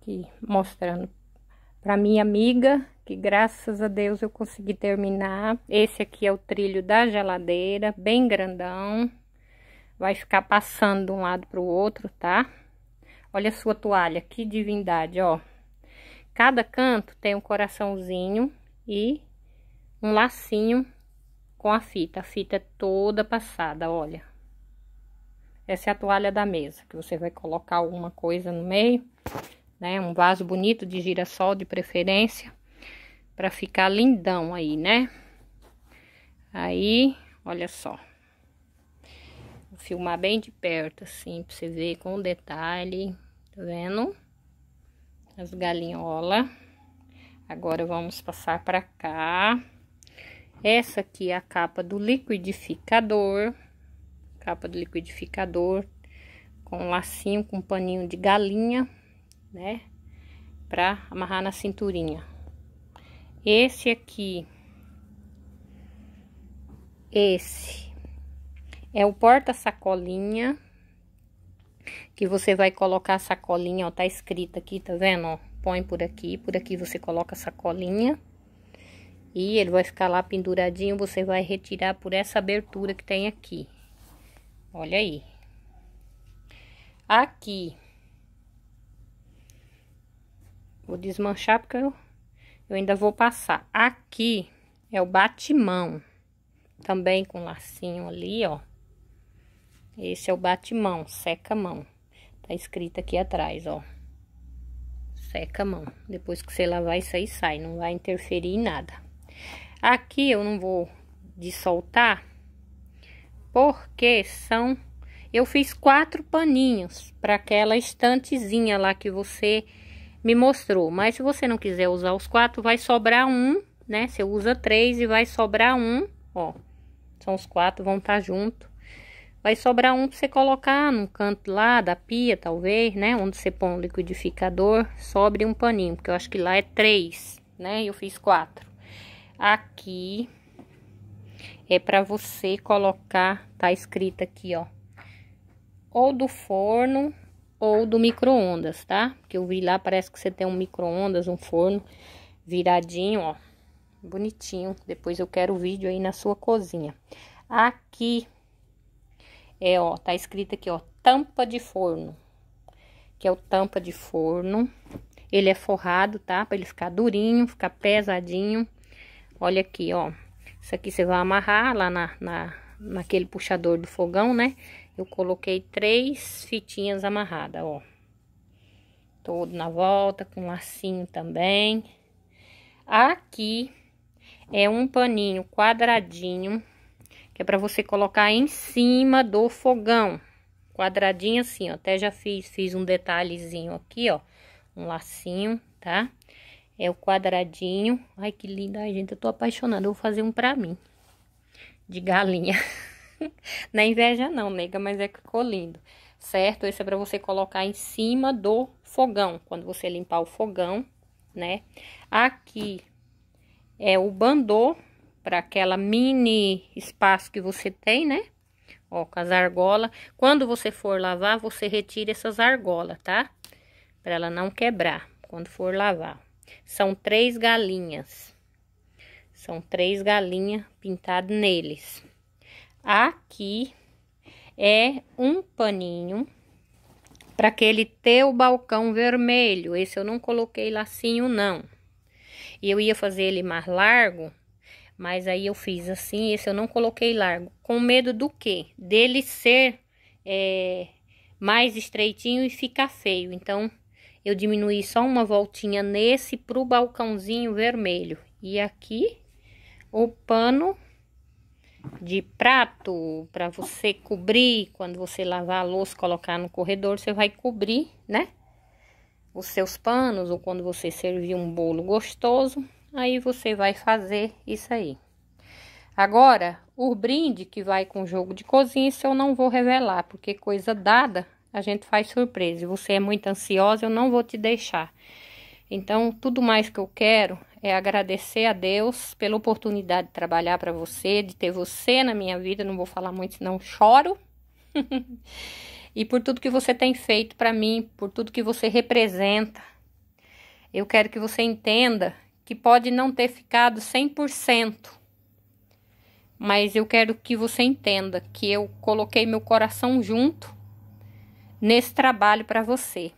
aqui mostrando para minha amiga, que graças a Deus eu consegui terminar. Esse aqui é o trilho da geladeira, bem grandão. Vai ficar passando de um lado para o outro, tá? Olha a sua toalha, que divindade, ó. Cada canto tem um coraçãozinho e um lacinho com a fita. A fita é toda passada, olha. Essa é a toalha da mesa, que você vai colocar alguma coisa no meio né? Um vaso bonito de girassol de preferência, para ficar lindão aí, né? Aí, olha só. Vou filmar bem de perto, assim, pra você ver com detalhe, tá vendo? As galinholas. Agora, vamos passar pra cá. Essa aqui é a capa do liquidificador. Capa do liquidificador. Com um lacinho, com um paninho de galinha né? Pra amarrar na cinturinha. Esse aqui. Esse. É o porta-sacolinha. Que você vai colocar a sacolinha, ó. Tá escrito aqui, tá vendo, ó? Põe por aqui, por aqui você coloca a sacolinha. E ele vai ficar lá penduradinho, você vai retirar por essa abertura que tem aqui. Olha aí. Aqui. Vou desmanchar porque eu, eu ainda vou passar. Aqui é o batimão. Também com lacinho ali, ó. Esse é o batimão, seca mão. Tá escrito aqui atrás, ó. Seca mão. Depois que você lavar isso aí, sai. Não vai interferir em nada. Aqui eu não vou dissoltar. Porque são... Eu fiz quatro paninhos para aquela estantezinha lá que você me mostrou. Mas se você não quiser usar os quatro, vai sobrar um, né? Você usa três e vai sobrar um, ó. São os quatro, vão estar tá junto. Vai sobrar um para você colocar no canto lá da pia, talvez, né? Onde você põe o liquidificador, sobre um paninho, porque eu acho que lá é três, né? Eu fiz quatro. Aqui é para você colocar, tá escrito aqui, ó, ou do forno ou do micro-ondas, tá? Que eu vi lá, parece que você tem um micro-ondas, um forno viradinho, ó. Bonitinho. Depois eu quero o vídeo aí na sua cozinha. Aqui é, ó, tá escrito aqui, ó, tampa de forno. Que é o tampa de forno. Ele é forrado, tá? Pra ele ficar durinho, ficar pesadinho. Olha aqui, ó. Isso aqui você vai amarrar lá na, na, naquele puxador do fogão, né? Eu coloquei três fitinhas amarradas, ó. Todo na volta, com lacinho também. Aqui é um paninho quadradinho, que é pra você colocar em cima do fogão. Quadradinho assim, ó. Até já fiz, fiz um detalhezinho aqui, ó. Um lacinho, tá? É o quadradinho. Ai, que linda, gente. Eu tô apaixonada. Eu vou fazer um pra mim. De galinha. Na inveja não, nega, mas é que ficou lindo, certo? Esse é para você colocar em cima do fogão, quando você limpar o fogão, né? Aqui é o bandô para aquela mini espaço que você tem, né? Ó, com as argolas. Quando você for lavar, você retira essas argolas, tá? Para ela não quebrar quando for lavar. São três galinhas. São três galinhas pintadas neles aqui é um paninho para aquele teu balcão vermelho. Esse eu não coloquei lacinho, não. E eu ia fazer ele mais largo, mas aí eu fiz assim, esse eu não coloquei largo. Com medo do quê? Dele ser é, mais estreitinho e ficar feio. Então, eu diminuí só uma voltinha nesse pro balcãozinho vermelho. E aqui, o pano de prato para você cobrir quando você lavar a louça, colocar no corredor, você vai cobrir, né? Os seus panos ou quando você servir um bolo gostoso, aí você vai fazer isso aí. Agora, o brinde que vai com o jogo de cozinha, isso eu não vou revelar, porque coisa dada, a gente faz surpresa. você é muito ansiosa, eu não vou te deixar. Então, tudo mais que eu quero é agradecer a Deus pela oportunidade de trabalhar para você, de ter você na minha vida. Não vou falar muito, senão choro. e por tudo que você tem feito para mim, por tudo que você representa. Eu quero que você entenda que pode não ter ficado 100%, mas eu quero que você entenda que eu coloquei meu coração junto nesse trabalho para você,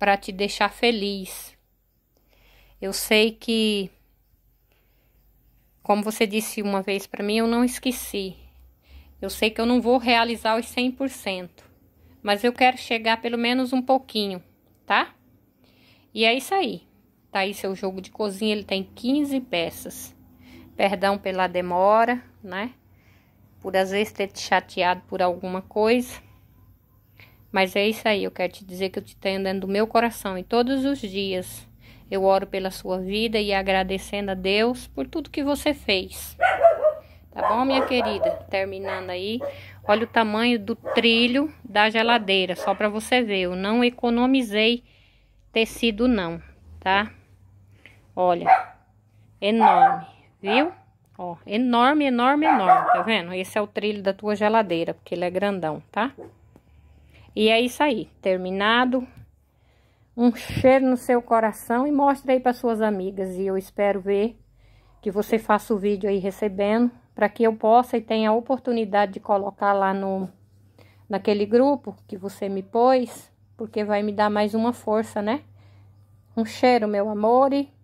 para te deixar feliz, eu sei que, como você disse uma vez para mim, eu não esqueci. Eu sei que eu não vou realizar os 100%, mas eu quero chegar pelo menos um pouquinho, tá? E é isso aí. Tá aí seu jogo de cozinha, ele tem 15 peças. Perdão pela demora, né? Por às vezes ter te chateado por alguma coisa. Mas é isso aí, eu quero te dizer que eu te tenho dentro do meu coração e todos os dias eu oro pela sua vida e agradecendo a Deus por tudo que você fez. Tá bom, minha querida? Terminando aí. Olha o tamanho do trilho da geladeira, só para você ver. Eu não economizei tecido não, tá? Olha, enorme, viu? Ó, enorme, enorme, enorme, tá vendo? Esse é o trilho da tua geladeira, porque ele é grandão, tá? E é isso aí, terminado um cheiro no seu coração e mostre aí para suas amigas. E eu espero ver que você faça o vídeo aí recebendo, para que eu possa e tenha a oportunidade de colocar lá no naquele grupo que você me pôs, porque vai me dar mais uma força, né? Um cheiro, meu amor, e